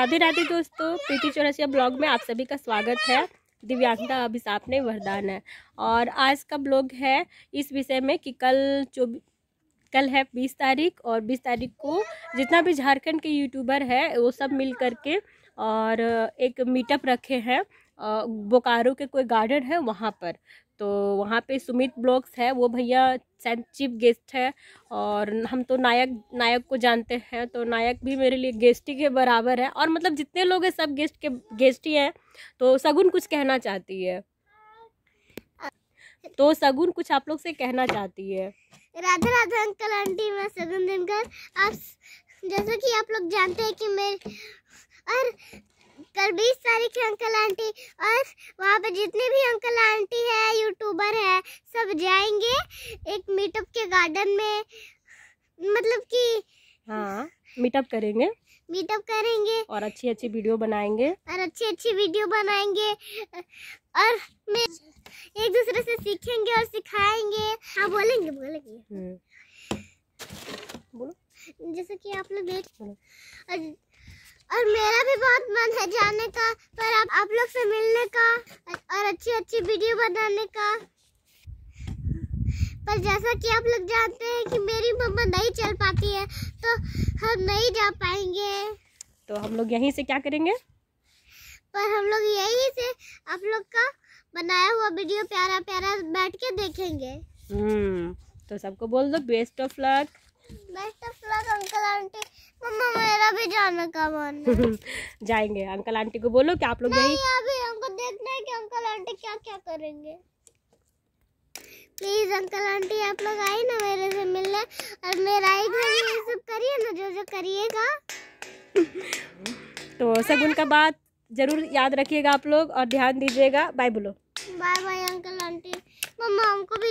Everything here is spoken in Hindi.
राधे राधे दोस्तों प्रीति चौरसिया ब्लॉग में आप सभी का स्वागत है दिव्यांगता अभिशाप ने वरदान है और आज का ब्लॉग है इस विषय में कि कल चौबीस कल है बीस तारीख और बीस तारीख को जितना भी झारखंड के यूट्यूबर है वो सब मिल करके और एक मीटअप रखे हैं बोकारो के कोई गार्डन है वहाँ पर तो वहाँ पे सुमित ब्लॉग्स है वो भैया चीफ गेस्ट है और हम तो नायक नायक को जानते हैं तो नायक भी मेरे लिए गेस्ट ही के बराबर है और मतलब जितने लोग हैं सब गेस्ट के गेस्ट ही हैं तो सगुन कुछ कहना चाहती है तो सगुन कुछ आप लोग से कहना चाहती है राधा राधा अंकल आंटी मैं सगुन दिनकर आप जैसा कि आप लोग जानते हैं कि मेरे और कल बीस तारीख है अंकल आंटी और वहाँ पर जितने भी अंकल आंटी है यूट्यूबर है सब जाएंगे एक मीटअप के गार्डन में मतलब कि हाँ मीटअप करेंगे मीटअप करेंगे और अच्छी अच्छी वीडियो बनाएंगे और अच्छी अच्छी वीडियो बनाएंगे और मैं एक दूसरे से सीखेंगे और सिखाएंगे हाँ बोलेंगे बोलेंगे हम्म। बोलो जैसे कि आप लोग देख और और मेरा भी बहुत मन है जाने का पर आप आप लोग से मिलने का और अच्छी अच्छी वीडियो बनाने का पर जैसा कि आप लोग जानते हैं कि मेरी मम्मा नहीं चल पाती है तो हम नहीं जा पाएंगे तो हम लोग यहीं से क्या करेंगे पर हम लोग यहीं से आप लोग का बनाया हुआ वीडियो प्यारा प्यारा बैठ के देखेंगे हम्म तो सबको बोल दो बेस्ट ऑफ लक साथ अंकल आंटी मम्मा मेरा भी जाने का मन जाएंगे अंकल आंटी को बोलो कि आप लोग नहीं अभी हमको देखना है कि अंकल आंटी क्या क्या करेंगे प्लीज अंकल आंटी आप लोग आए ना मेरे से मिलने और मेरा ही घर ये सब करिए ना जो जो करिएगा तो सगुन का बात जरूर याद रखिएगा आप लोग और ध्यान दीजिएगा बाय बोलो bye bye uncle aunty mama हमको